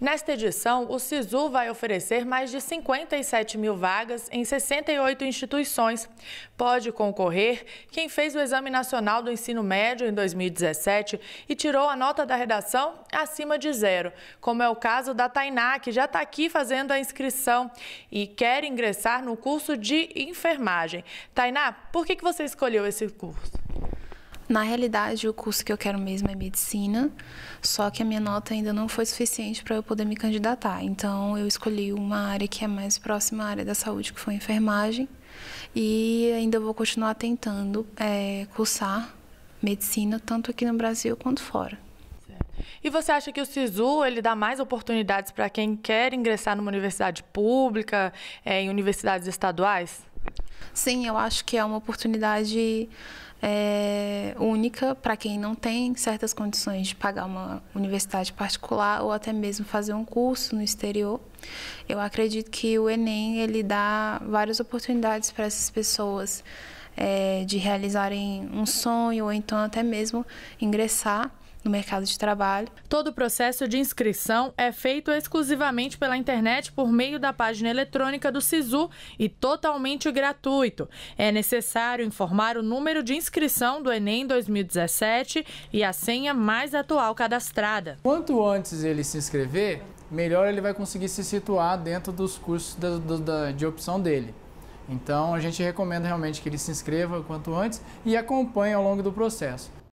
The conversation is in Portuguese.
Nesta edição, o SISU vai oferecer mais de 57 mil vagas em 68 instituições. Pode concorrer quem fez o Exame Nacional do Ensino Médio em 2017 e tirou a nota da redação acima de zero, como é o caso da Tainá, que já está aqui fazendo a inscrição e quer ingressar no curso de enfermagem. Tainá, por que você escolheu esse curso? Na realidade, o curso que eu quero mesmo é medicina, só que a minha nota ainda não foi suficiente para eu poder me candidatar. Então, eu escolhi uma área que é mais próxima à área da saúde, que foi enfermagem, e ainda vou continuar tentando é, cursar medicina tanto aqui no Brasil quanto fora. E você acha que o SISU ele dá mais oportunidades para quem quer ingressar numa universidade pública, é, em universidades estaduais? Sim, eu acho que é uma oportunidade é, única para quem não tem certas condições de pagar uma universidade particular ou até mesmo fazer um curso no exterior. Eu acredito que o Enem ele dá várias oportunidades para essas pessoas é, de realizarem um sonho ou então até mesmo ingressar no mercado de trabalho. Todo o processo de inscrição é feito exclusivamente pela internet por meio da página eletrônica do SISU e totalmente gratuito. É necessário informar o número de inscrição do Enem 2017 e a senha mais atual cadastrada. Quanto antes ele se inscrever, melhor ele vai conseguir se situar dentro dos cursos da, da, de opção dele. Então a gente recomenda realmente que ele se inscreva quanto antes e acompanhe ao longo do processo.